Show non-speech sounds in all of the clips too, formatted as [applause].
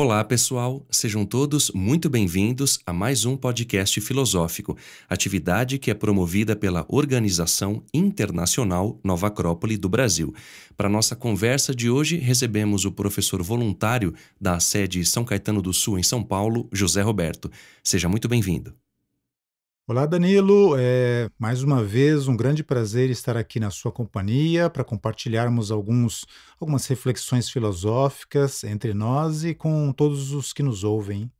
Olá, pessoal! Sejam todos muito bem-vindos a mais um podcast filosófico, atividade que é promovida pela Organização Internacional Nova Acrópole do Brasil. Para nossa conversa de hoje, recebemos o professor voluntário da sede São Caetano do Sul, em São Paulo, José Roberto. Seja muito bem-vindo. Olá, Danilo. É, mais uma vez, um grande prazer estar aqui na sua companhia para compartilharmos alguns, algumas reflexões filosóficas entre nós e com todos os que nos ouvem.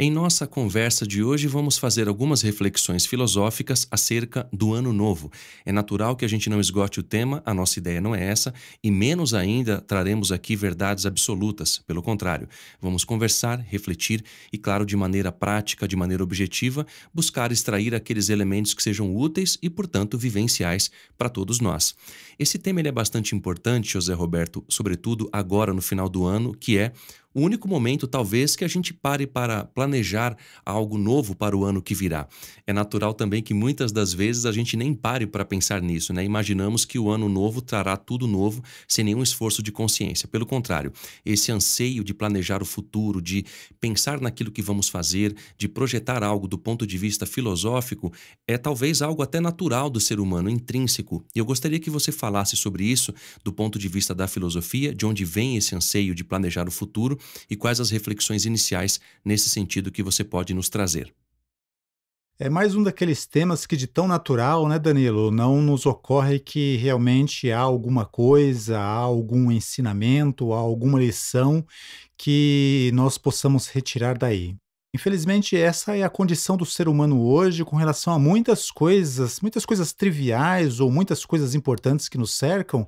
Em nossa conversa de hoje, vamos fazer algumas reflexões filosóficas acerca do Ano Novo. É natural que a gente não esgote o tema, a nossa ideia não é essa, e menos ainda traremos aqui verdades absolutas. Pelo contrário, vamos conversar, refletir e, claro, de maneira prática, de maneira objetiva, buscar extrair aqueles elementos que sejam úteis e, portanto, vivenciais para todos nós. Esse tema é bastante importante, José Roberto, sobretudo agora no final do ano, que é o único momento, talvez, que a gente pare para planejar algo novo para o ano que virá. É natural também que muitas das vezes a gente nem pare para pensar nisso, né? Imaginamos que o ano novo trará tudo novo sem nenhum esforço de consciência. Pelo contrário, esse anseio de planejar o futuro, de pensar naquilo que vamos fazer, de projetar algo do ponto de vista filosófico, é talvez algo até natural do ser humano, intrínseco. E eu gostaria que você falasse sobre isso do ponto de vista da filosofia, de onde vem esse anseio de planejar o futuro e quais as reflexões iniciais nesse sentido que você pode nos trazer. É mais um daqueles temas que, de tão natural, né, Danilo, não nos ocorre que realmente há alguma coisa, há algum ensinamento, há alguma lição que nós possamos retirar daí. Infelizmente, essa é a condição do ser humano hoje com relação a muitas coisas, muitas coisas triviais ou muitas coisas importantes que nos cercam,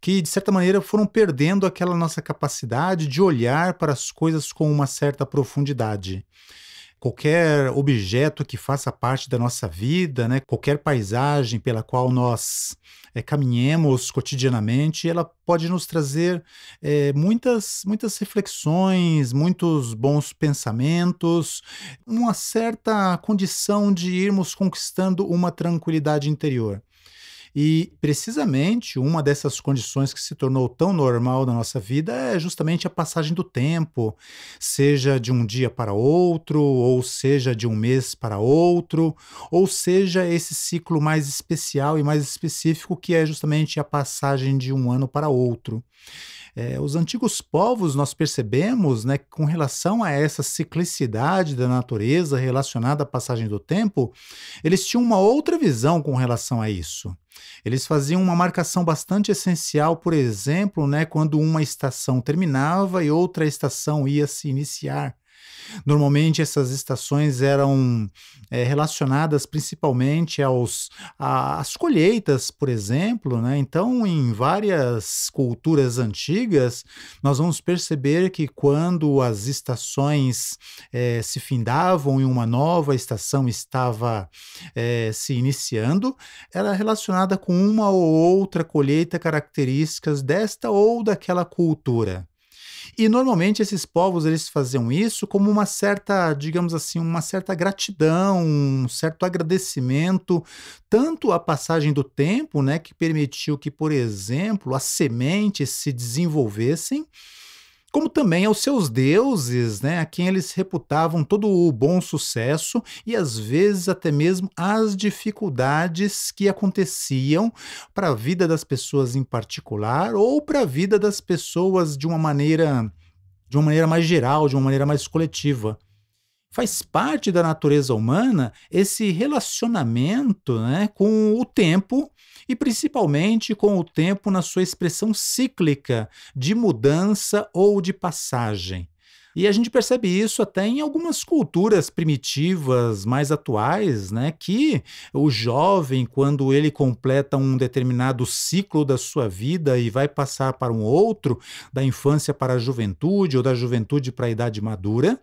que de certa maneira foram perdendo aquela nossa capacidade de olhar para as coisas com uma certa profundidade qualquer objeto que faça parte da nossa vida, né? qualquer paisagem pela qual nós é, caminhemos cotidianamente, ela pode nos trazer é, muitas, muitas reflexões, muitos bons pensamentos, uma certa condição de irmos conquistando uma tranquilidade interior. E precisamente uma dessas condições que se tornou tão normal na nossa vida é justamente a passagem do tempo, seja de um dia para outro, ou seja de um mês para outro, ou seja esse ciclo mais especial e mais específico que é justamente a passagem de um ano para outro. É, os antigos povos, nós percebemos, né, com relação a essa ciclicidade da natureza relacionada à passagem do tempo, eles tinham uma outra visão com relação a isso. Eles faziam uma marcação bastante essencial, por exemplo, né, quando uma estação terminava e outra estação ia se iniciar. Normalmente essas estações eram é, relacionadas principalmente aos, às colheitas, por exemplo. Né? Então, em várias culturas antigas, nós vamos perceber que quando as estações é, se findavam e uma nova estação estava é, se iniciando, era relacionada com uma ou outra colheita características desta ou daquela cultura. E normalmente esses povos eles faziam isso como uma certa, digamos assim, uma certa gratidão, um certo agradecimento, tanto à passagem do tempo, né, que permitiu que, por exemplo, as sementes se desenvolvessem como também aos seus deuses, né, a quem eles reputavam todo o bom sucesso e às vezes até mesmo as dificuldades que aconteciam para a vida das pessoas em particular ou para a vida das pessoas de uma maneira de uma maneira mais geral, de uma maneira mais coletiva faz parte da natureza humana esse relacionamento né, com o tempo e principalmente com o tempo na sua expressão cíclica de mudança ou de passagem. E a gente percebe isso até em algumas culturas primitivas mais atuais, né? Que o jovem, quando ele completa um determinado ciclo da sua vida e vai passar para um outro, da infância para a juventude ou da juventude para a idade madura,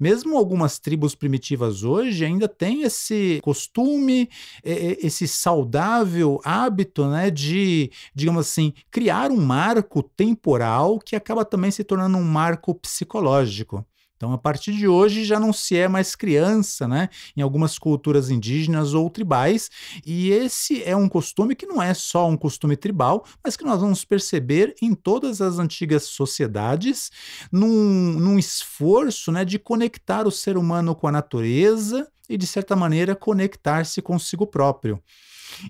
mesmo algumas tribos primitivas hoje ainda têm esse costume, esse saudável hábito, né, de, digamos assim, criar um marco temporal que acaba também se tornando um marco psicológico. Então, a partir de hoje já não se é mais criança, né? Em algumas culturas indígenas ou tribais, e esse é um costume que não é só um costume tribal, mas que nós vamos perceber em todas as antigas sociedades, num, num esforço né, de conectar o ser humano com a natureza e, de certa maneira, conectar-se consigo próprio.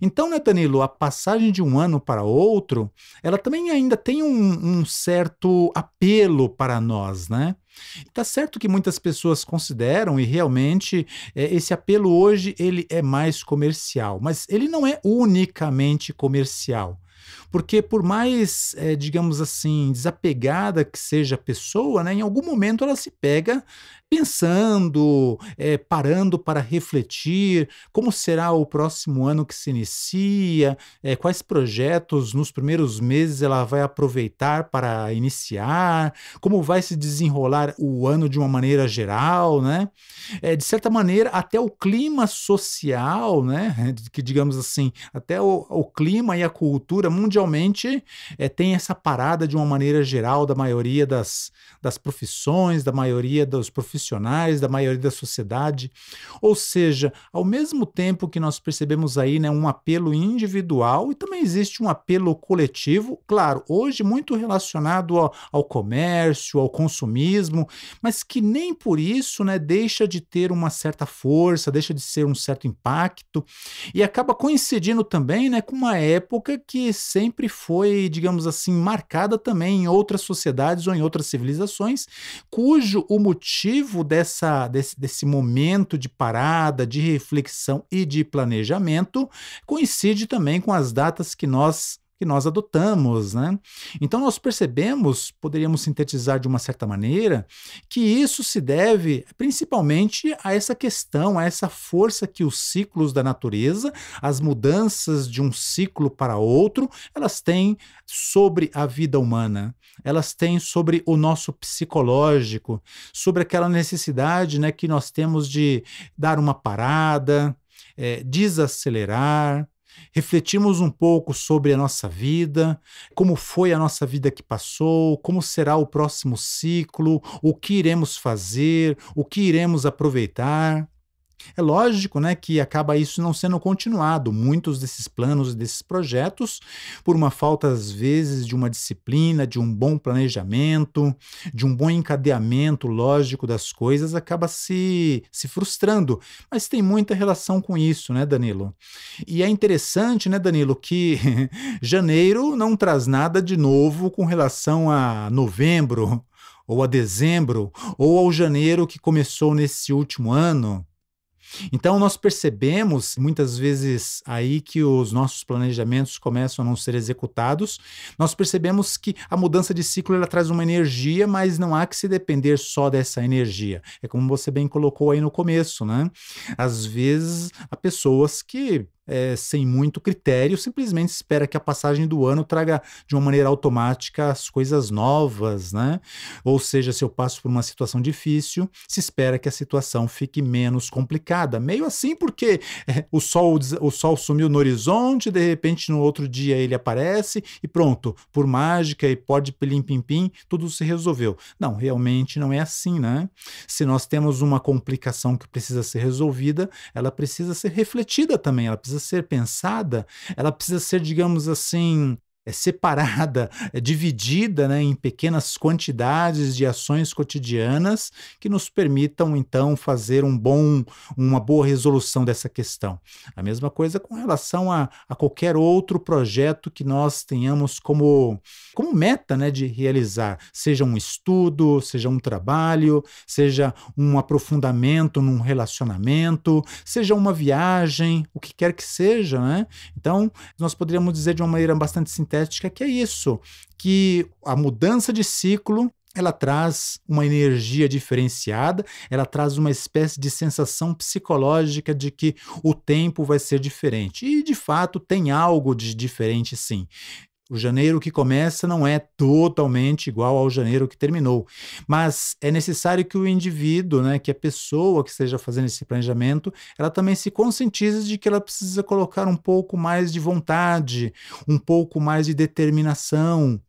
Então, né, Danilo, a passagem de um ano para outro, ela também ainda tem um, um certo apelo para nós, né? Tá certo que muitas pessoas consideram e realmente é, esse apelo hoje ele é mais comercial, mas ele não é unicamente comercial. Porque por mais, é, digamos assim, desapegada que seja a pessoa, né, em algum momento ela se pega pensando, é, parando para refletir como será o próximo ano que se inicia, é, quais projetos nos primeiros meses ela vai aproveitar para iniciar, como vai se desenrolar o ano de uma maneira geral, né? É, de certa maneira, até o clima social, né? [laughs] Que digamos assim, até o, o clima e a cultura mundialmente é, tem essa parada de uma maneira geral da maioria das, das profissões, da maioria dos profissionais profissionais, da maioria da sociedade. Ou seja, ao mesmo tempo que nós percebemos aí né, um apelo individual e também existe um apelo coletivo, claro, hoje muito relacionado ao, ao comércio, ao consumismo, mas que nem por isso né, deixa de ter uma certa força, deixa de ser um certo impacto e acaba coincidindo também né, com uma época que sempre foi, digamos assim, marcada também em outras sociedades ou em outras civilizações, cujo o motivo motivo dessa, desse, desse momento de parada, de reflexão e de planejamento coincide também com as datas que nós que nós adotamos, né? Então nós percebemos, poderíamos sintetizar de uma certa maneira, que isso se deve principalmente a essa questão, a essa força que os ciclos da natureza, as mudanças de um ciclo para outro, elas têm sobre a vida humana, elas têm sobre o nosso psicológico, sobre aquela necessidade, né, que nós temos de dar uma parada, é, desacelerar, refletirmos um pouco sobre a nossa vida, como foi a nossa vida que passou, como será o próximo ciclo, o que iremos fazer, o que iremos aproveitar. É lógico né, que acaba isso não sendo continuado. Muitos desses planos e desses projetos, por uma falta, às vezes, de uma disciplina, de um bom planejamento, de um bom encadeamento lógico das coisas, acaba se, se frustrando. Mas tem muita relação com isso, né, Danilo? E é interessante, né, Danilo, que [laughs] janeiro não traz nada de novo com relação a novembro, ou a dezembro, ou ao janeiro que começou nesse último ano. Então, nós percebemos muitas vezes aí que os nossos planejamentos começam a não ser executados. Nós percebemos que a mudança de ciclo ela traz uma energia, mas não há que se depender só dessa energia. É como você bem colocou aí no começo, né? Às vezes há pessoas que é, sem muito critério, simplesmente espera que a passagem do ano traga de uma maneira automática as coisas novas, né? Ou seja, se eu passo por uma situação difícil, se espera que a situação fique menos complicada. Meio assim porque é, o, sol, o sol sumiu no horizonte, de repente no outro dia ele aparece e pronto, por mágica e pode pilim pim pim, tudo se resolveu. Não, realmente não é assim, né? Se nós temos uma complicação que precisa ser resolvida, ela precisa ser refletida também, ela precisa ser pensada, ela precisa ser, digamos assim, é separada, é dividida né, em pequenas quantidades de ações cotidianas que nos permitam então fazer um bom, uma boa resolução dessa questão. A mesma coisa com relação a, a qualquer outro projeto que nós tenhamos como, como meta né, de realizar, seja um estudo, seja um trabalho, seja um aprofundamento num relacionamento, seja uma viagem, o que quer que seja. Né? Então, nós poderíamos dizer de uma maneira bastante sintética, que é isso, que a mudança de ciclo ela traz uma energia diferenciada, ela traz uma espécie de sensação psicológica de que o tempo vai ser diferente. E de fato tem algo de diferente, sim. O janeiro que começa não é totalmente igual ao janeiro que terminou, mas é necessário que o indivíduo, né, que a pessoa que esteja fazendo esse planejamento, ela também se conscientize de que ela precisa colocar um pouco mais de vontade, um pouco mais de determinação,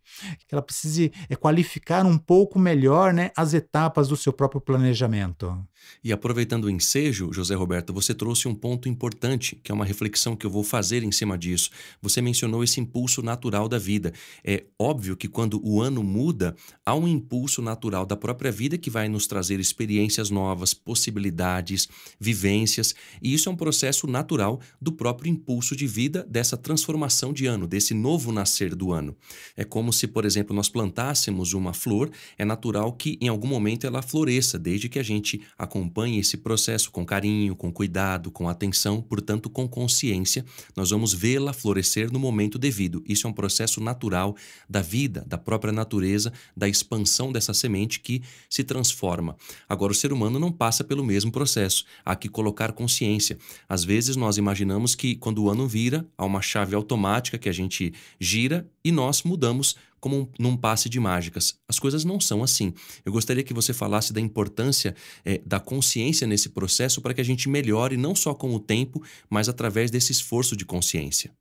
que ela precise eh, qualificar um pouco melhor né, as etapas do seu próprio planejamento. E aproveitando o ensejo, José Roberto, você trouxe um ponto importante, que é uma reflexão que eu vou fazer em cima disso. Você mencionou esse impulso natural da vida. É óbvio que quando o ano muda, há um impulso natural da própria vida que vai nos trazer experiências novas, possibilidades, vivências, e isso é um processo natural do próprio impulso de vida dessa transformação de ano, desse novo nascer do ano. É como se se, por exemplo, nós plantássemos uma flor, é natural que em algum momento ela floresça, desde que a gente acompanhe esse processo com carinho, com cuidado, com atenção, portanto, com consciência. Nós vamos vê-la florescer no momento devido. Isso é um processo natural da vida, da própria natureza, da expansão dessa semente que se transforma. Agora, o ser humano não passa pelo mesmo processo. Há que colocar consciência. Às vezes, nós imaginamos que quando o ano vira, há uma chave automática que a gente gira e nós mudamos como um, num passe de mágicas. As coisas não são assim. Eu gostaria que você falasse da importância é, da consciência nesse processo para que a gente melhore não só com o tempo, mas através desse esforço de consciência.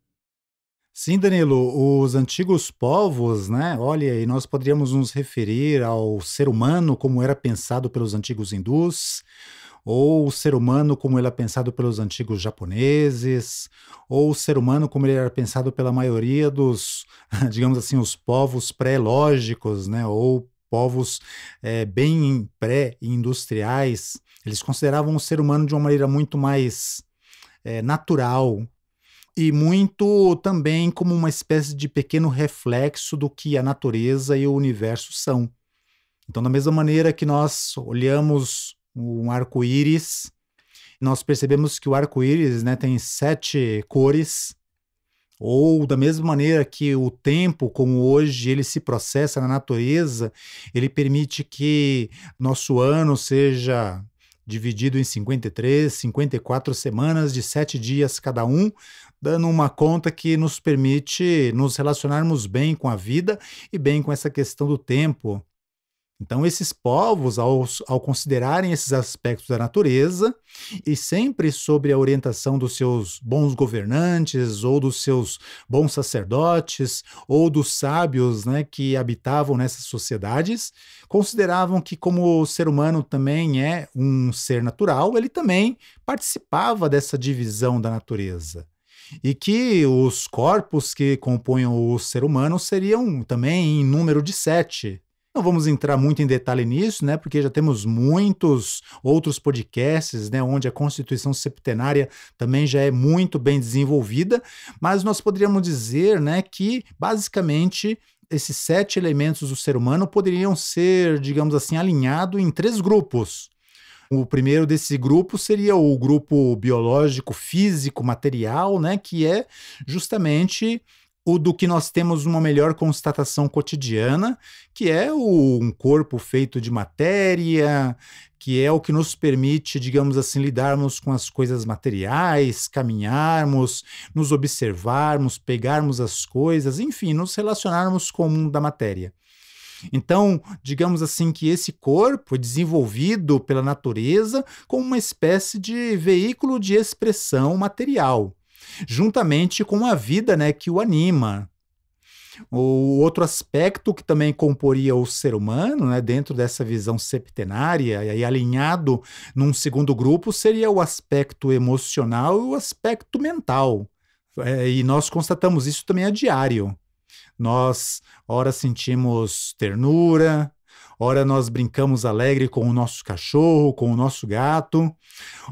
Sim, Danilo, os antigos povos, né? Olha, e nós poderíamos nos referir ao ser humano como era pensado pelos antigos hindus, ou o ser humano como ele é pensado pelos antigos japoneses, ou o ser humano como ele era pensado pela maioria dos, [laughs] digamos assim, os povos pré-lógicos, né, ou povos é, bem pré-industriais, eles consideravam o ser humano de uma maneira muito mais é, natural e muito também como uma espécie de pequeno reflexo do que a natureza e o universo são. Então, da mesma maneira que nós olhamos um arco-íris. Nós percebemos que o arco-íris né, tem sete cores, ou da mesma maneira que o tempo, como hoje ele se processa na natureza, ele permite que nosso ano seja dividido em 53, 54 semanas de sete dias cada um, dando uma conta que nos permite nos relacionarmos bem com a vida e bem com essa questão do tempo. Então, esses povos, ao, ao, considerarem esses aspectos da natureza, e sempre sobre a orientação dos seus bons governantes, ou dos seus bons sacerdotes, ou dos sábios né, que habitavam nessas sociedades, consideravam que, como o ser humano também é um ser natural, ele também participava dessa divisão da natureza e que os corpos que compõem o ser humano seriam também em número de sete, não vamos entrar muito em detalhe nisso, né? Porque já temos muitos outros podcasts, né? Onde a Constituição Septenária também já é muito bem desenvolvida, mas nós poderíamos dizer, né? Que basicamente esses sete elementos do ser humano poderiam ser, digamos assim, alinhados em três grupos. O primeiro desse grupo seria o grupo biológico, físico, material, né, que é justamente o do que nós temos uma melhor constatação cotidiana, que é o, um corpo feito de matéria, que é o que nos permite, digamos assim, lidarmos com as coisas materiais, caminharmos, nos observarmos, pegarmos as coisas, enfim, nos relacionarmos com o mundo da matéria. Então, digamos assim que esse corpo é desenvolvido pela natureza como uma espécie de veículo de expressão material juntamente com a vida né, que o anima. O outro aspecto que também comporia o ser humano, né, dentro dessa visão septenária e alinhado num segundo grupo, seria o aspecto emocional e o aspecto mental. É, e nós constatamos isso também a diário. Nós, ora, sentimos ternura, ora nós brincamos alegre com o nosso cachorro, com o nosso gato,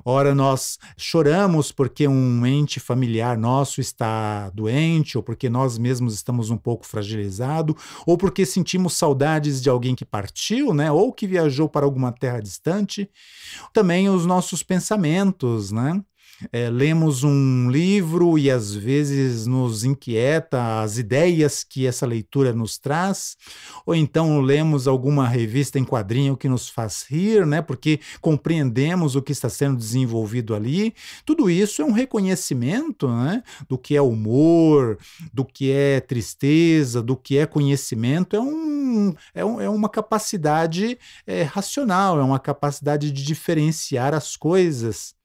ora nós choramos porque um ente familiar nosso está doente, ou porque nós mesmos estamos um pouco fragilizados, ou porque sentimos saudades de alguém que partiu, né? ou que viajou para alguma terra distante. Também os nossos pensamentos, né? é, lemos um livro e às vezes nos inquieta as ideias que essa leitura nos traz, ou então lemos alguma revista em quadrinho que nos faz rir, né, porque compreendemos o que está sendo desenvolvido ali. Tudo isso é um reconhecimento né, do que é humor, do que é tristeza, do que é conhecimento. É, um, é, um, é uma capacidade é, racional, é uma capacidade de diferenciar as coisas.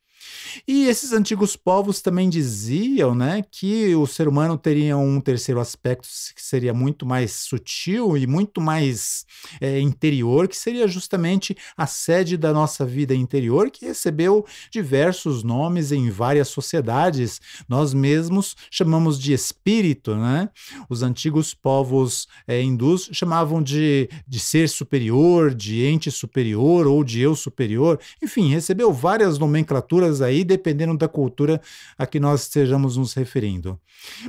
E esses antigos povos também diziam né, que o ser humano teria um terceiro aspecto que seria muito mais sutil e muito mais é, interior, que seria justamente a sede da nossa vida interior, que recebeu diversos nomes em várias sociedades. Nós mesmos chamamos de espírito. Né? Os antigos povos é, hindus chamavam de, de ser superior, de ente superior ou de eu superior. Enfim, recebeu várias nomenclaturas aí, dependendo da cultura a que nós estejamos nos referindo.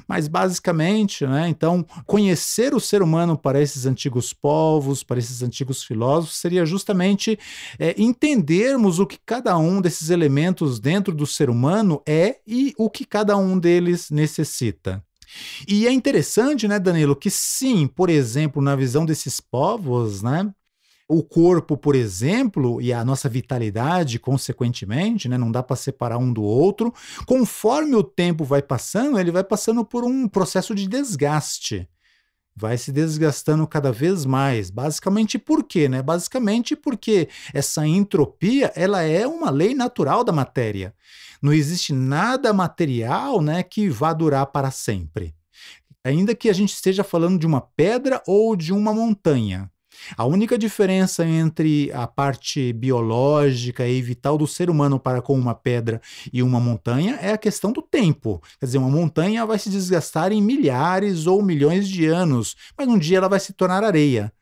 Mas basicamente, né, então, conhecer o ser humano para esses antigos povos, para esses antigos filósofos, seria justamente é, entendermos o que cada um desses elementos dentro do ser humano é e o que cada um deles necessita. E é interessante, né, Danilo, que sim, por exemplo, na visão desses povos, né, o corpo, por exemplo, e a nossa vitalidade, consequentemente, né, não dá para separar um do outro. Conforme o tempo vai passando, ele vai passando por um processo de desgaste vai se desgastando cada vez mais. Basicamente por quê, né? Basicamente porque essa entropia, ela é uma lei natural da matéria. Não existe nada material, né, que vá durar para sempre. Ainda que a gente esteja falando de uma pedra ou de uma montanha, a única diferença entre a parte biológica e vital do ser humano para com uma pedra e uma montanha é a questão do tempo. Quer dizer, uma montanha vai se desgastar em milhares ou milhões de anos, mas um dia ela vai se tornar areia.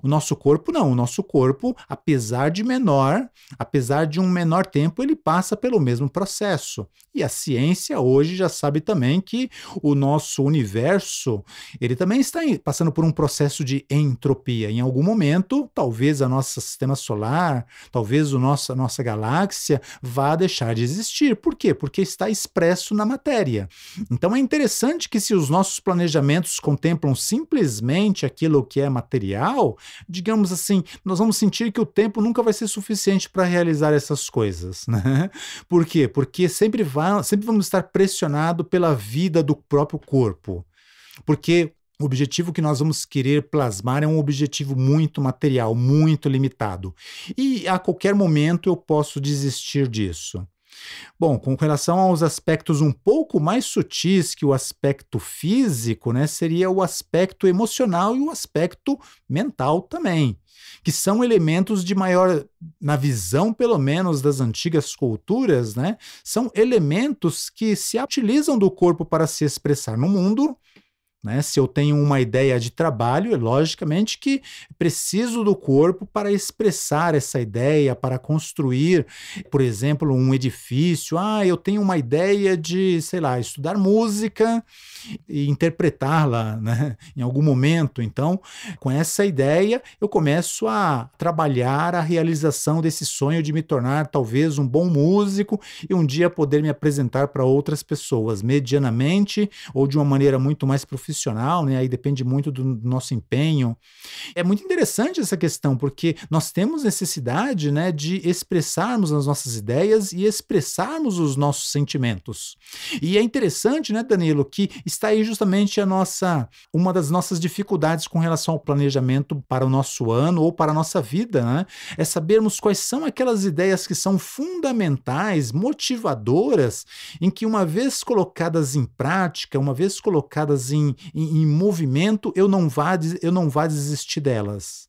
O nosso corpo não, o nosso corpo, apesar de menor, apesar de um menor tempo, ele passa pelo mesmo processo. E a ciência hoje já sabe também que o nosso universo, ele também está passando por um processo de entropia. Em algum momento, talvez a nossa sistema solar, talvez o nosso, a nossa galáxia vá deixar de existir. Por quê? Porque está expresso na matéria. Então é interessante que se os nossos planejamentos contemplam simplesmente aquilo que é material, digamos assim, nós vamos sentir que o tempo nunca vai ser suficiente para realizar essas coisas, né? [laughs] Por quê? Porque sempre, vai, sempre vamos estar pressionado pela vida do próprio corpo. Porque o objetivo que nós vamos querer plasmar é um objetivo muito material, muito limitado. E a qualquer momento eu posso desistir disso. Bom, com relação aos aspectos um pouco mais sutis que o aspecto físico, né, seria o aspecto emocional e o aspecto mental também, que são elementos de maior, na visão pelo menos das antigas culturas, né, são elementos que se utilizam do corpo para se expressar no mundo né? Se eu tenho uma ideia de trabalho, é logicamente que preciso do corpo para expressar essa ideia, para construir, por exemplo, um edifício. Ah, eu tenho uma ideia de, sei lá, estudar música e interpretá-la né? [laughs] em algum momento. Então, com essa ideia, eu começo a trabalhar a realização desse sonho de me tornar talvez um bom músico e um dia poder me apresentar para outras pessoas, medianamente ou de uma maneira muito mais profissional nutricional, né? Aí depende muito do, nosso empenho. É muito interessante essa questão, porque nós temos necessidade, né, de expressarmos as nossas ideias e expressarmos os nossos sentimentos. E é interessante, né, Danilo, que está aí justamente a nossa uma das nossas dificuldades com relação ao planejamento para o nosso ano ou para a nossa vida, né? É sabermos quais são aquelas ideias que são fundamentais, motivadoras, em que uma vez colocadas em prática, uma vez colocadas em, em, em movimento, eu não vá eu não vá desistir delas.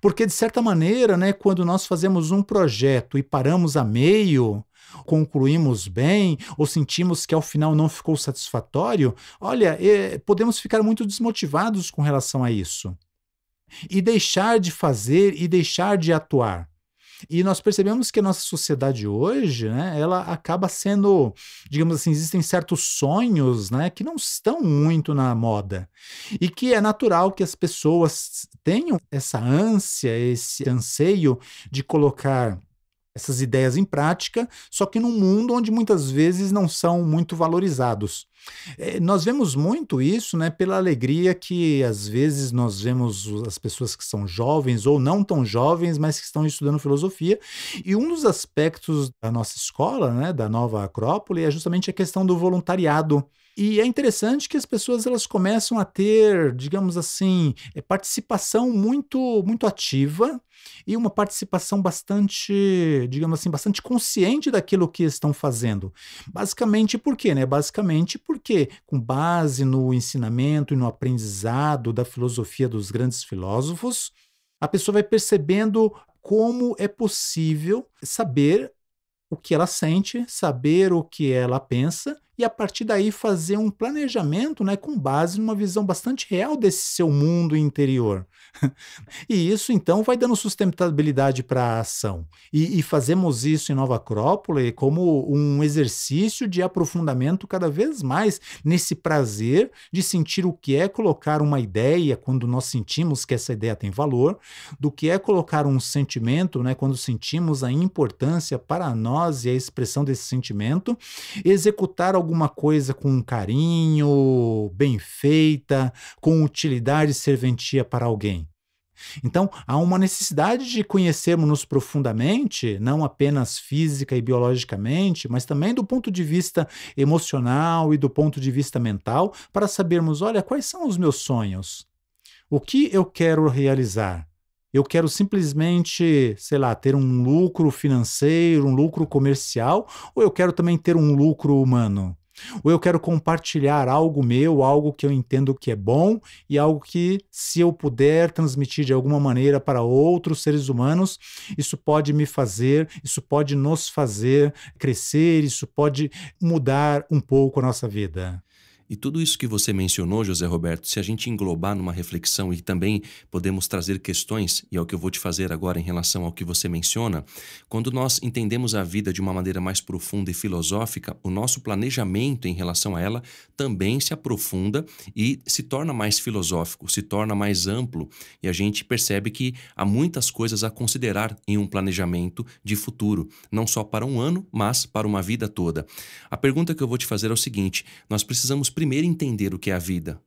Porque, de certa maneira, né, quando nós fazemos um projeto e paramos a meio, concluímos bem ou sentimos que ao final não ficou satisfatório, olha, é, podemos ficar muito desmotivados com relação a isso. E deixar de fazer e deixar de atuar. E nós percebemos que a nossa sociedade hoje, né, ela acaba sendo, digamos assim, existem certos sonhos, né, que não estão muito na moda. E que é natural que as pessoas tenham essa ânsia, esse anseio de colocar essas ideias em prática, só que num mundo onde muitas vezes não são muito valorizados. É, nós vemos muito isso né, pela alegria que às vezes nós vemos as pessoas que são jovens ou não tão jovens, mas que estão estudando filosofia. E um dos aspectos da nossa escola, né, da nova Acrópole, é justamente a questão do voluntariado. E é interessante que as pessoas elas começam a ter, digamos assim, eh, participação muito muito ativa e uma participação bastante, digamos assim, bastante consciente daquilo que estão fazendo. Basicamente por quê, né? Basicamente porque com base no ensinamento e no aprendizado da filosofia dos grandes filósofos, a pessoa vai percebendo como é possível saber o que ela sente, saber o que ela pensa e a partir daí fazer um planejamento né, com base numa visão bastante real desse seu mundo interior. [laughs] e isso então vai dando sustentabilidade para a ação. E, e, fazemos isso em Nova Acrópole como um exercício de aprofundamento cada vez mais nesse prazer de sentir o que é colocar uma ideia quando nós sentimos que essa ideia tem valor, do que é colocar um sentimento né, quando sentimos a importância para nós e a expressão desse sentimento, executar alguma coisa com carinho, bem feita, com utilidade e serventia para alguém. Então, há uma necessidade de conhecermos-nos profundamente, não apenas física e biologicamente, mas também do ponto de vista emocional e do ponto de vista mental, para sabermos: olha, quais são os meus sonhos? O que eu quero realizar? eu quero simplesmente, sei lá, ter um lucro financeiro, um lucro comercial, ou eu quero também ter um lucro humano? Ou eu quero compartilhar algo meu, algo que eu entendo que é bom e algo que, se eu puder transmitir de alguma maneira para outros seres humanos, isso pode me fazer, isso pode nos fazer crescer, isso pode mudar um pouco a nossa vida. E tudo isso que você mencionou, José Roberto, se a gente englobar numa reflexão e também podemos trazer questões, e é o que eu vou te fazer agora em relação ao que você menciona, quando nós entendemos a vida de uma maneira mais profunda e filosófica, o nosso planejamento em relação a ela também se aprofunda e se torna mais filosófico, se torna mais amplo, e a gente percebe que há muitas coisas a considerar em um planejamento de futuro, não só para um ano, mas para uma vida toda. A pergunta que eu vou te fazer é o seguinte: nós precisamos primeiro entender o que é a vida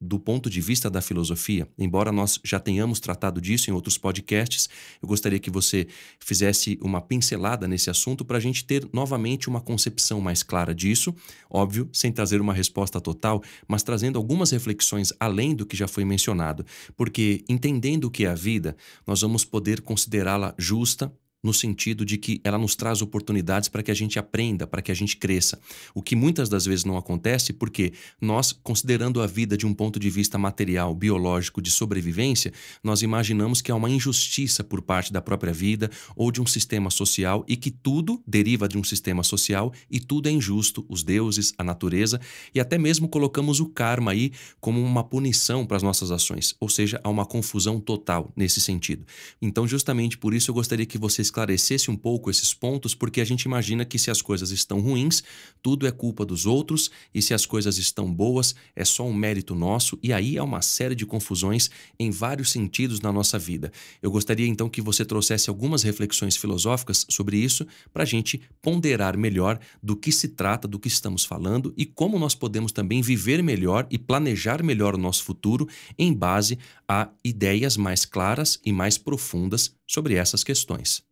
do ponto de vista da filosofia, embora nós já tenhamos tratado disso em outros podcasts, eu gostaria que você fizesse uma pincelada nesse assunto para a gente ter novamente uma concepção mais clara disso, óbvio, sem trazer uma resposta total, mas trazendo algumas reflexões além do que já foi mencionado, porque entendendo o que é a vida, nós vamos poder considerá-la justa, no sentido de que ela nos traz oportunidades para que a gente aprenda, para que a gente cresça. O que muitas das vezes não acontece porque nós, considerando a vida de um ponto de vista material, biológico, de sobrevivência, nós imaginamos que há uma injustiça por parte da própria vida ou de um sistema social e que tudo deriva de um sistema social e tudo é injusto, os deuses, a natureza e até mesmo colocamos o karma aí como uma punição para as nossas ações, ou seja, há uma confusão total nesse sentido. Então, justamente por isso eu gostaria que vocês esclarecesse um pouco esses pontos, porque a gente imagina que se as coisas estão ruins, tudo é culpa dos outros, e se as coisas estão boas, é só um mérito nosso, e aí há uma série de confusões em vários sentidos na nossa vida. Eu gostaria então que você trouxesse algumas reflexões filosóficas sobre isso, para a gente ponderar melhor do que se trata, do que estamos falando e como nós podemos também viver melhor e planejar melhor o nosso futuro em base a ideias mais claras e mais profundas sobre essas questões.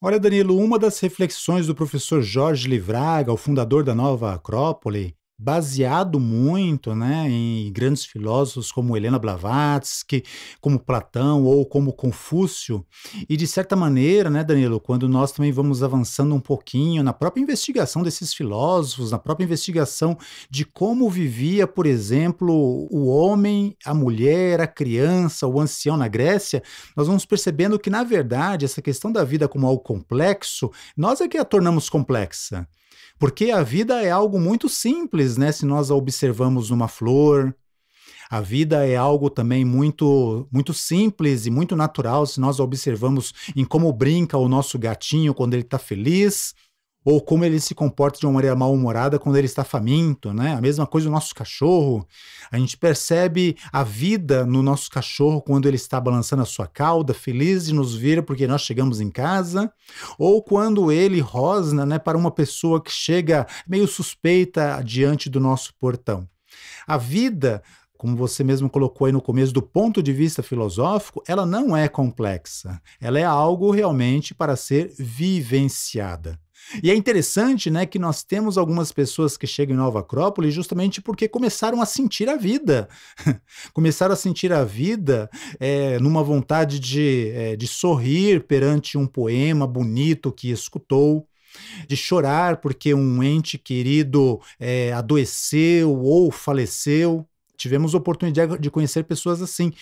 Olha, Danilo, uma das reflexões do professor Jorge Livraga, o fundador da nova Acrópole, baseado muito né, em grandes filósofos como Helena Blavatsky, como Platão ou como Confúcio. E de certa maneira, né, Danilo, quando nós também vamos avançando um pouquinho na própria investigação desses filósofos, na própria investigação de como vivia, por exemplo, o homem, a mulher, a criança, o ancião na Grécia, nós vamos percebendo que, na verdade, essa questão da vida como algo complexo, nós é que a tornamos complexa. Porque a vida é algo muito simples, né? Se nós a observamos uma flor, a vida é algo também muito muito simples e muito natural se nós observamos em como brinca o nosso gatinho quando ele está feliz, ou como ele se comporta de uma maneira mal-humorada quando ele está faminto, né? A mesma coisa do nosso cachorro. A gente percebe a vida no nosso cachorro quando ele está balançando a sua cauda, feliz de nos ver porque nós chegamos em casa, ou quando ele rosna, né, para uma pessoa que chega meio suspeita diante do nosso portão. A vida como você mesmo colocou aí no começo, do ponto de vista filosófico, ela não é complexa. Ela é algo realmente para ser vivenciada. E é interessante, né, que nós temos algumas pessoas que chegam em Nova Acrópole justamente porque começaram a sentir a vida. [laughs] começaram a sentir a vida é, numa vontade de, é, de sorrir perante um poema bonito que escutou de chorar porque um ente querido é, adoeceu ou faleceu. Tivemos oportunidade de conhecer pessoas assim.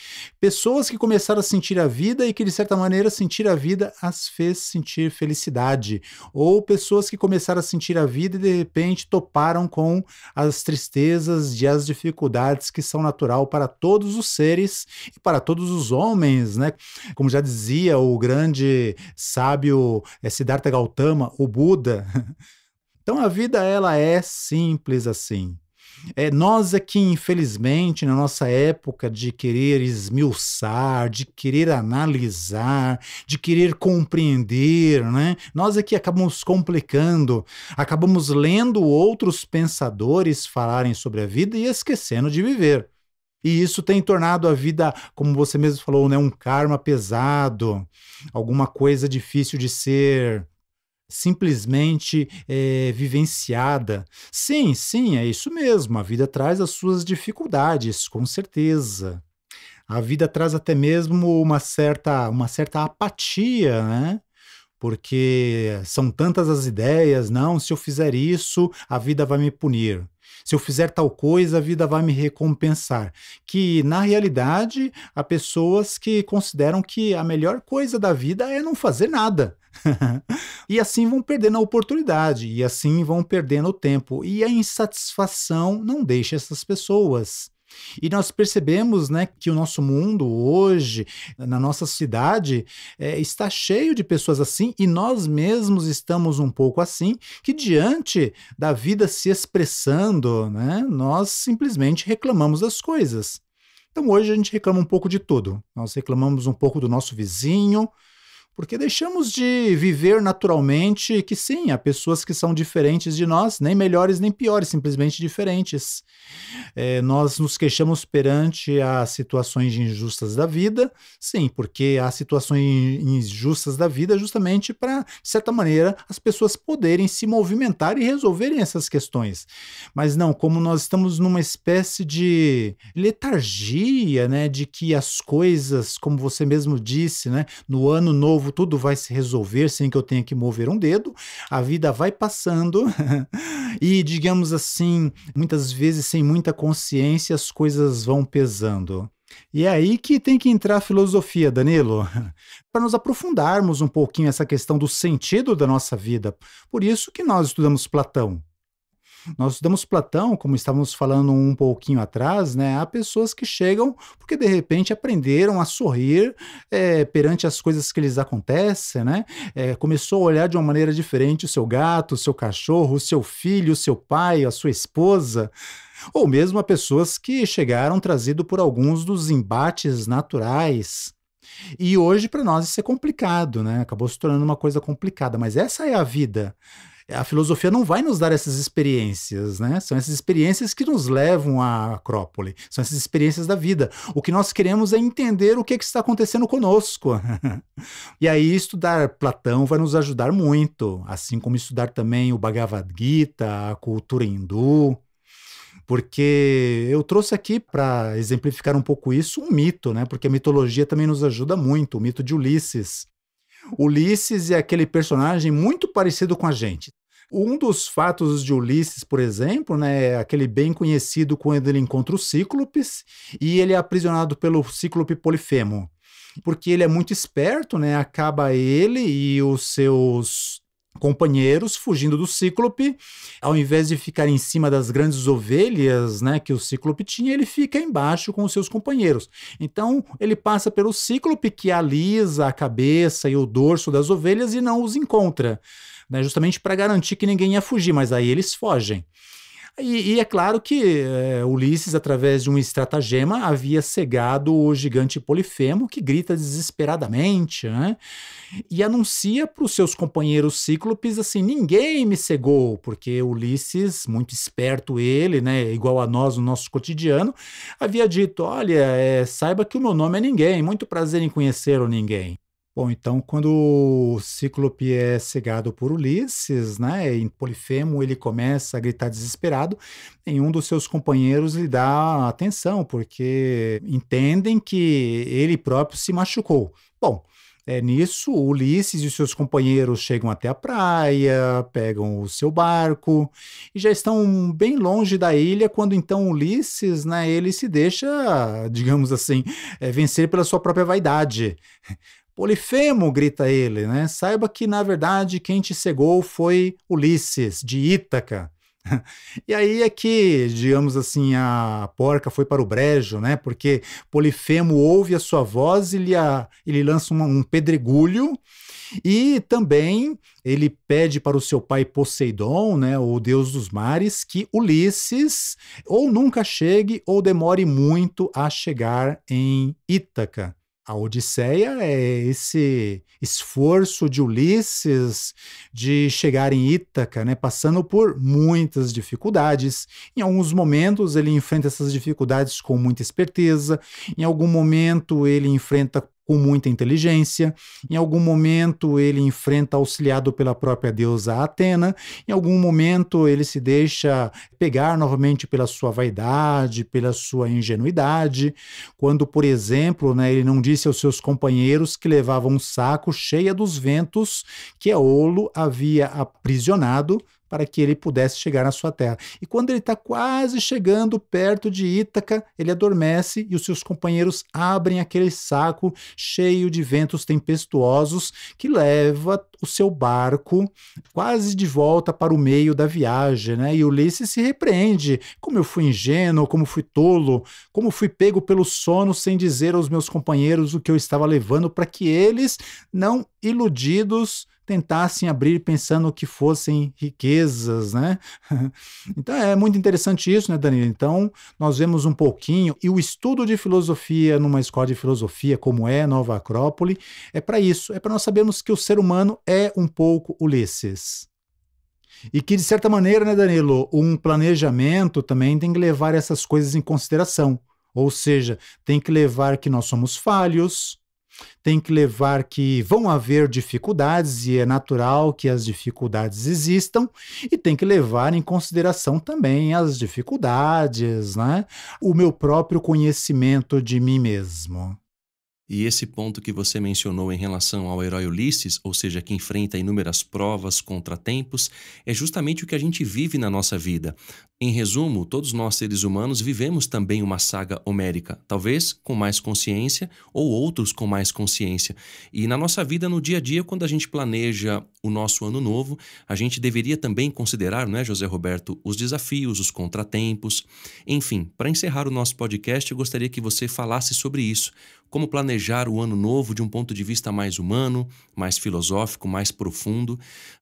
Pessoas que começaram a sentir a vida e que, de certa maneira, sentir a vida as fez sentir felicidade. Ou pessoas que começaram a sentir a vida e, de repente, toparam com as tristezas e as dificuldades que são natural para todos os seres e para todos os homens, né? Como já dizia o grande sábio eh, Siddhartha Gautama, o Buda. [laughs] Então a vida ela é simples assim. É, nós aqui, infelizmente, na nossa época de querer esmiuçar, de querer analisar, de querer compreender, né? nós aqui acabamos complicando, acabamos lendo outros pensadores falarem sobre a vida e esquecendo de viver. E isso tem tornado a vida, como você mesmo falou, né, um karma pesado, alguma coisa difícil de ser simplesmente é, vivenciada. Sim, sim, é isso mesmo. A vida traz as suas dificuldades, com certeza. A vida traz até mesmo uma certa, uma certa apatia, né? Porque são tantas as ideias, não, se eu fizer isso, a vida vai me punir se eu fizer tal coisa, a vida vai me recompensar. Que na realidade há pessoas que consideram que a melhor coisa da vida é não fazer nada. [laughs] e assim vão perdendo a oportunidade, e assim vão perdendo o tempo, e a insatisfação não deixa essas pessoas. E nós percebemos né, que o nosso mundo hoje, na nossa cidade, é, está cheio de pessoas assim e nós mesmos estamos um pouco assim, que diante da vida se expressando, né, nós simplesmente reclamamos das coisas. Então hoje a gente reclama um pouco de tudo. Nós reclamamos um pouco do nosso vizinho, porque deixamos de viver naturalmente que sim, há pessoas que são diferentes de nós, nem melhores nem piores, simplesmente diferentes. É, nós nos queixamos perante as situações injustas da vida, sim, porque há situações injustas da vida justamente para, de certa maneira, as pessoas poderem se movimentar e resolverem essas questões. Mas não, como nós estamos numa espécie de letargia, né, de que as coisas, como você mesmo disse, né, no ano novo, novo, tudo vai se resolver sem que eu tenha que mover um dedo, a vida vai passando [laughs] e, digamos assim, muitas vezes sem muita consciência as coisas vão pesando. E é aí que tem que entrar a filosofia, Danilo, [laughs] para nos aprofundarmos um pouquinho essa questão do sentido da nossa vida. Por isso que nós estudamos Platão. Nós estudamos Platão, como estávamos falando um pouquinho atrás, né? Há pessoas que chegam porque de repente aprenderam a sorrir é, perante as coisas que lhes acontecem, né? É, começou a olhar de uma maneira diferente o seu gato, o seu cachorro, o seu filho, o seu pai, a sua esposa ou mesmo a pessoas que chegaram trazido por alguns dos embates naturais. E hoje para nós isso é complicado, né? Acabou se tornando uma coisa complicada, mas essa é a vida a filosofia não vai nos dar essas experiências, né? São essas experiências que nos levam à Acrópole, são essas experiências da vida. O que nós queremos é entender o que, é que está acontecendo conosco. [laughs] e aí, estudar Platão vai nos ajudar muito, assim como estudar também o Bhagavad Gita, a cultura hindu. Porque eu trouxe aqui para exemplificar um pouco isso um mito, né? Porque a mitologia também nos ajuda muito, o mito de Ulisses. Ulisses é aquele personagem muito parecido com a gente. Um dos fatos de Ulisses, por exemplo, né, é aquele bem conhecido quando ele encontra o Cíclopes e ele é aprisionado pelo Cíclope Polifemo. Porque ele é muito esperto, né? Acaba ele e os seus companheiros fugindo do Cíclope, ao invés de ficar em cima das grandes ovelhas, né, que o Cíclope tinha, ele fica embaixo com os seus companheiros. Então, ele passa pelo Cíclope que alisa a cabeça e o dorso das ovelhas e não os encontra né, justamente para garantir que ninguém ia fugir, mas aí eles fogem. E, e é claro que é, Ulisses, através de um estratagema, havia cegado o gigante Polifemo, que grita desesperadamente né, e anuncia para os seus companheiros cíclopes assim: ninguém me cegou, porque Ulisses, muito esperto ele, né, igual a nós no nosso cotidiano, havia dito: olha, é, saiba que o meu nome é ninguém, muito prazer em conhecer o ninguém. Bom, então quando o Cíclope é cegado por Ulisses, né, em Polifemo ele começa a gritar desesperado, e um dos seus companheiros lhe dá atenção, porque entendem que ele próprio se machucou. Bom, é, nisso, Ulisses e seus companheiros chegam até a praia, pegam o seu barco e já estão bem longe da ilha quando então Ulisses, né, ele se deixa, digamos assim, é, vencer pela sua própria vaidade. Polifemo, grita ele, né? Saiba que, na verdade, quem te cegou foi Ulisses, de Ítaca. [laughs] E aí é que, digamos assim, a porca foi para o brejo, né? Porque Polifemo ouve a sua voz e lhe, a, ele lança um, um pedregulho e também ele pede para o seu pai Poseidon, né, o deus dos mares, que Ulisses ou nunca chegue ou demore muito a chegar em Ítaca. A Odisseia é esse esforço de Ulisses de chegar em Ítaca, né, passando por muitas dificuldades. Em alguns momentos ele enfrenta essas dificuldades com muita esperteza, em algum momento ele enfrenta com muita inteligência. Em algum momento ele enfrenta auxiliado pela própria deusa Atena. Em algum momento ele se deixa pegar novamente pela sua vaidade, pela sua ingenuidade. Quando, por exemplo, né, ele não disse aos seus companheiros que levava um saco cheia dos ventos que Olo havia aprisionado para que ele pudesse chegar na sua terra. E quando ele está quase chegando perto de Ítaca, ele adormece e os seus companheiros abrem aquele saco cheio de ventos tempestuosos que leva o seu barco quase de volta para o meio da viagem. Né? E Ulisses se repreende: como eu fui ingênuo, como fui tolo, como fui pego pelo sono sem dizer aos meus companheiros o que eu estava levando para que eles, não iludidos, tentassem abrir pensando que fossem riquezas, né? [laughs] então é muito interessante isso, né, Danilo? Então nós vemos um pouquinho e o estudo de filosofia numa escola de filosofia como é Nova Acrópole é para isso, é para nós sabermos que o ser humano é um pouco Ulisses. E que, de certa maneira, né, Danilo, um planejamento também tem que levar essas coisas em consideração. Ou seja, tem que levar que nós somos falhos, tem que levar que vão haver dificuldades e é natural que as dificuldades existam e tem que levar em consideração também as dificuldades, né? O meu próprio conhecimento de mim mesmo. E esse ponto que você mencionou em relação ao herói Ulisses, ou seja, que enfrenta inúmeras provas, contratempos, é justamente o que a gente vive na nossa vida. Em resumo, todos nós seres humanos vivemos também uma saga homérica, talvez com mais consciência ou outros com mais consciência. E na nossa vida, no dia a dia, quando a gente planeja o nosso ano novo, a gente deveria também considerar, não é, José Roberto, os desafios, os contratempos. Enfim, para encerrar o nosso podcast, eu gostaria que você falasse sobre isso como planejar o ano novo de um ponto de vista mais humano, mais filosófico, mais profundo.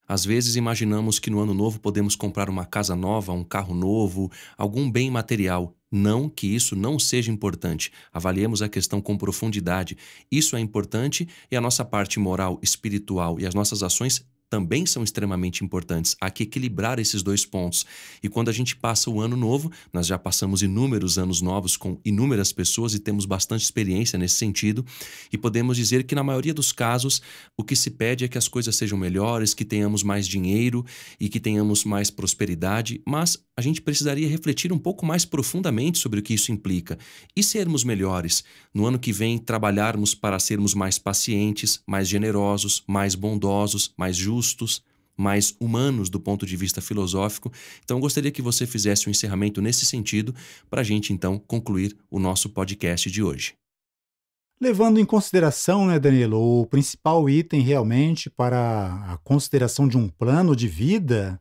Às vezes imaginamos que no ano novo podemos comprar uma casa nova, um carro novo, algum bem material. Não que isso não seja importante. Avaliemos a questão com profundidade. Isso é importante e a nossa parte moral, espiritual e as nossas ações também são extremamente importantes. Há que equilibrar esses dois pontos. E quando a gente passa o ano novo, nós já passamos inúmeros anos novos com inúmeras pessoas e temos bastante experiência nesse sentido, e podemos dizer que na maioria dos casos o que se pede é que as coisas sejam melhores, que tenhamos mais dinheiro e que tenhamos mais prosperidade, mas a gente precisaria refletir um pouco mais profundamente sobre o que isso implica e sermos melhores. No ano que vem, trabalharmos para sermos mais pacientes, mais generosos, mais bondosos, mais justos justos, mais humanos do ponto de vista filosófico. Então, gostaria que você fizesse um encerramento nesse sentido para a gente então concluir o nosso podcast de hoje. Levando em consideração, né, Danilo, o principal item realmente para a consideração de um plano de vida,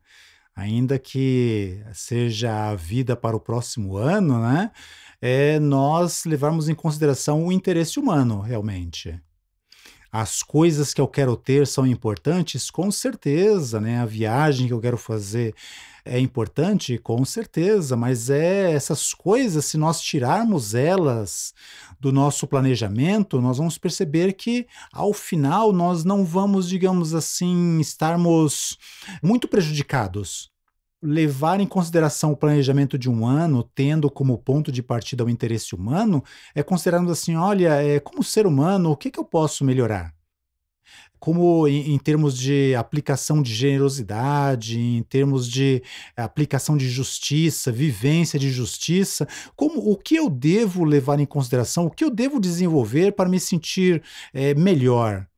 ainda que seja a vida para o próximo ano, né, é nós levarmos em consideração o interesse humano, realmente as coisas que eu quero ter são importantes? Com certeza, né? A viagem que eu quero fazer é importante? Com certeza, mas é essas coisas, se nós tirarmos elas do nosso planejamento, nós vamos perceber que ao final nós não vamos, digamos assim, estarmos muito prejudicados levar em consideração o planejamento de um ano, tendo como ponto de partida o interesse humano, é considerando assim, olha, é, como ser humano, o que, que eu posso melhorar? Como em, em termos de aplicação de generosidade, em termos de aplicação de justiça, vivência de justiça, como o que eu devo levar em consideração, o que eu devo desenvolver para me sentir é, melhor,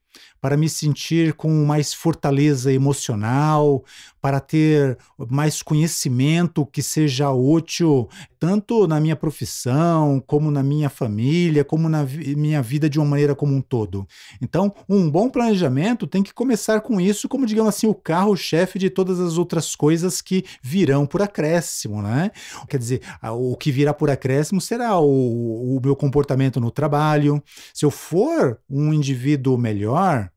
para me sentir com mais fortaleza emocional, para ter mais conhecimento que seja útil tanto na minha profissão, como na minha família, como na vi minha vida de uma maneira como um todo. Então, um bom planejamento tem que começar com isso, como digamos assim, o carro-chefe de todas as outras coisas que virão por acréscimo, né? Quer dizer, o que virá por acréscimo será o, o meu comportamento no trabalho. Se eu for um indivíduo melhor,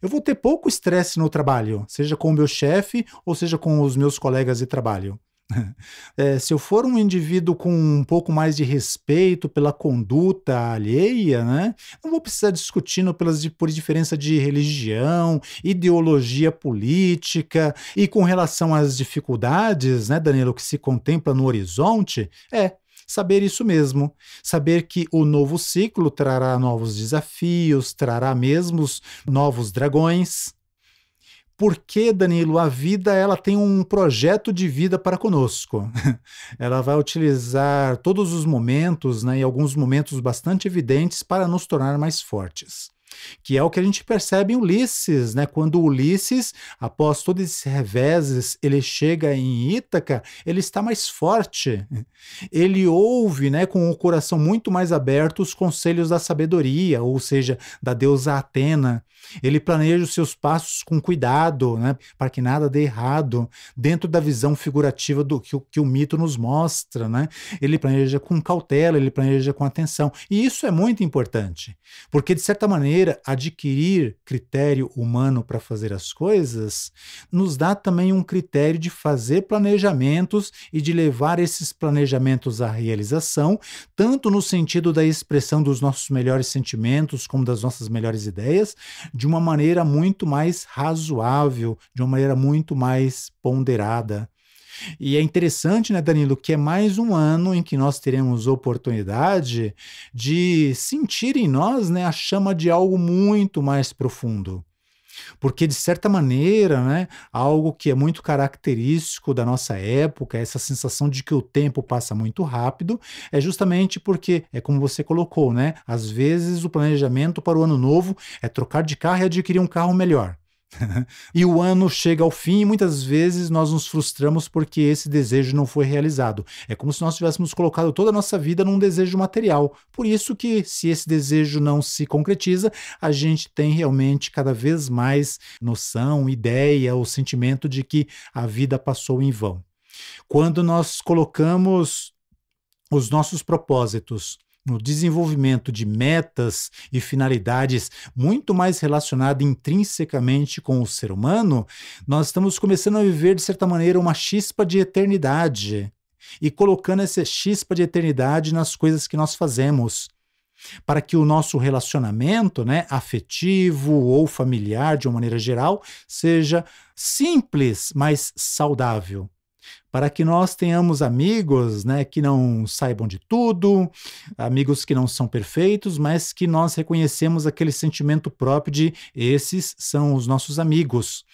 eu vou ter pouco estresse no trabalho, seja com o meu chefe ou seja com os meus colegas de trabalho. [laughs] É, se eu for um indivíduo com um pouco mais de respeito pela conduta alheia, né, não vou precisar discutindo pelas, por diferença de religião, ideologia política e com relação às dificuldades, né, Danilo, que se contempla no horizonte. É, saber isso mesmo, saber que o novo ciclo trará novos desafios, trará mesmo novos dragões, porque, Danilo, a vida ela tem um projeto de vida para conosco. [laughs] ela vai utilizar todos os momentos, né, e alguns momentos bastante evidentes, para nos tornar mais fortes que é o que a gente percebe em Ulisses, né? Quando Ulisses, após todos esses reveses, ele chega em Ítaca, ele está mais forte. Ele ouve, né, com o coração muito mais aberto os conselhos da sabedoria, ou seja, da deusa Atena. Ele planeja os seus passos com cuidado, né, para que nada dê errado, dentro da visão figurativa do que, que o mito nos mostra, né? Ele planeja com cautela, ele planeja com atenção. E isso é muito importante, porque de certa maneira maneira, adquirir critério humano para fazer as coisas nos dá também um critério de fazer planejamentos e de levar esses planejamentos à realização, tanto no sentido da expressão dos nossos melhores sentimentos como das nossas melhores ideias, de uma maneira muito mais razoável, de uma maneira muito mais ponderada. E é interessante, né, Danilo, que é mais um ano em que nós teremos oportunidade de sentir em nós né, a chama de algo muito mais profundo. Porque, de certa maneira, né, algo que é muito característico da nossa época, essa sensação de que o tempo passa muito rápido, é justamente porque, é como você colocou, né? Às vezes o planejamento para o ano novo é trocar de carro e adquirir um carro melhor. [laughs] e o ano chega ao fim e muitas vezes nós nos frustramos porque esse desejo não foi realizado. É como se nós tivéssemos colocado toda a nossa vida num desejo material. Por isso que se esse desejo não se concretiza, a gente tem realmente cada vez mais noção, ideia ou sentimento de que a vida passou em vão. Quando nós colocamos os nossos propósitos no desenvolvimento de metas e finalidades muito mais relacionada intrinsecamente com o ser humano, nós estamos começando a viver, de certa maneira, uma chispa de eternidade e colocando essa chispa de eternidade nas coisas que nós fazemos. Para que o nosso relacionamento né, afetivo ou familiar, de uma maneira geral, seja simples, mas saudável para que nós tenhamos amigos né, que não saibam de tudo, amigos que não são perfeitos, mas que nós reconhecemos aquele sentimento próprio de esses são os nossos amigos.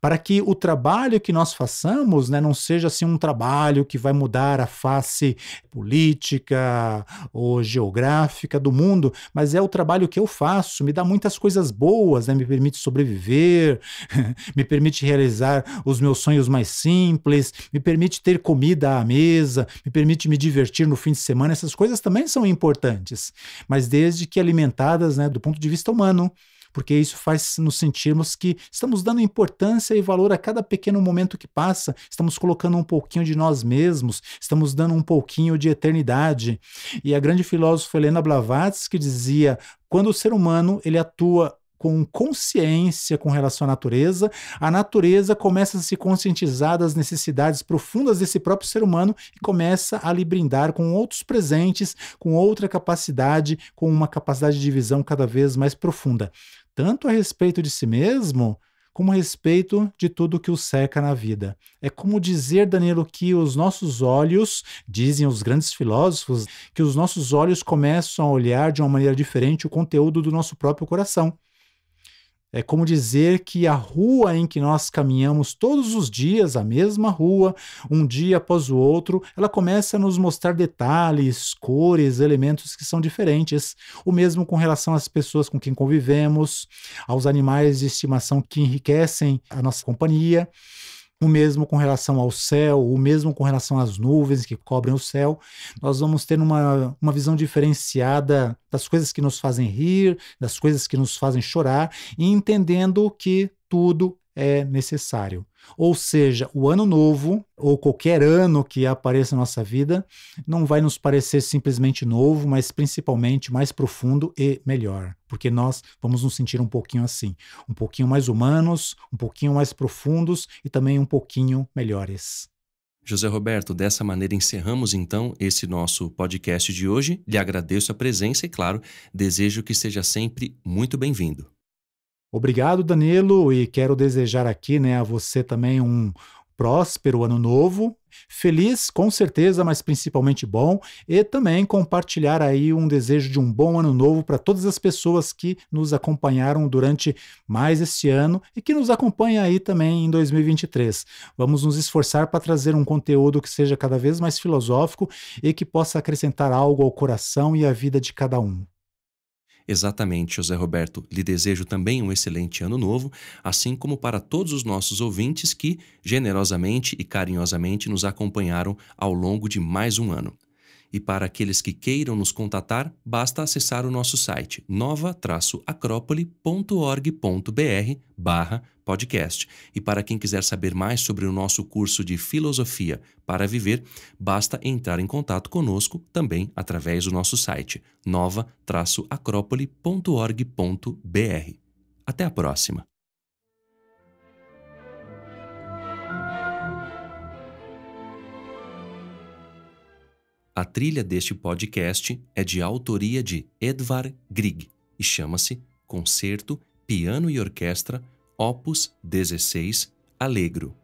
Para que o trabalho que nós façamos né, não seja assim um trabalho que vai mudar a face política ou geográfica do mundo, mas é o trabalho que eu faço, me dá muitas coisas boas, né, me permite sobreviver, [laughs] me permite realizar os meus sonhos mais simples, me permite permite ter comida à mesa, me permite me divertir no fim de semana, essas coisas também são importantes, mas desde que alimentadas né, do ponto de vista humano porque isso faz nos sentirmos que estamos dando importância e valor a cada pequeno momento que passa, estamos colocando um pouquinho de nós mesmos, estamos dando um pouquinho de eternidade. E a grande filósofa Helena Blavatsky dizia: quando o ser humano ele atua com consciência com relação à natureza, a natureza começa a se conscientizar das necessidades profundas desse próprio ser humano e começa a lhe brindar com outros presentes, com outra capacidade, com uma capacidade de visão cada vez mais profunda, tanto a respeito de si mesmo como a respeito de tudo que o cerca na vida. É como dizer, Danilo, que os nossos olhos, dizem os grandes filósofos, que os nossos olhos começam a olhar de uma maneira diferente o conteúdo do nosso próprio coração. É como dizer que a rua em que nós caminhamos todos os dias, a mesma rua, um dia após o outro, ela começa a nos mostrar detalhes, cores, elementos que são diferentes. O mesmo com relação às pessoas com quem convivemos, aos animais de estimação que enriquecem a nossa companhia o mesmo com relação ao céu, o mesmo com relação às nuvens que cobrem o céu. Nós vamos ter uma, uma visão diferenciada das coisas que nos fazem rir, das coisas que nos fazem chorar, e entendendo que tudo é necessário. Ou seja, o ano novo, ou qualquer ano que apareça na nossa vida, não vai nos parecer simplesmente novo, mas principalmente mais profundo e melhor. Porque nós vamos nos sentir um pouquinho assim, um pouquinho mais humanos, um pouquinho mais profundos e também um pouquinho melhores. José Roberto, dessa maneira encerramos então esse nosso podcast de hoje. Lhe agradeço a presença e, claro, desejo que seja sempre muito bem-vindo. Obrigado, Danilo, e quero desejar aqui né, a você também um próspero ano novo, feliz com certeza, mas principalmente bom, e também compartilhar aí um desejo de um bom ano novo para todas as pessoas que nos acompanharam durante mais este ano e que nos acompanha aí também em 2023. Vamos nos esforçar para trazer um conteúdo que seja cada vez mais filosófico e que possa acrescentar algo ao coração e à vida de cada um. Exatamente, José Roberto. Lhe desejo também um excelente ano novo, assim como para todos os nossos ouvintes que, generosamente e carinhosamente, nos acompanharam ao longo de mais um ano. E para aqueles que queiram nos contatar, basta acessar o nosso site nova-acrópole.org.br barra podcast. E para quem quiser saber mais sobre o nosso curso de Filosofia para Viver, basta entrar em contato conosco também através do nosso site nova-acrópole.org.br. Até a próxima! A trilha deste podcast é de autoria de Edvard Grieg e chama-se Concerto, Piano e Orquestra, Opus 16, Alegro.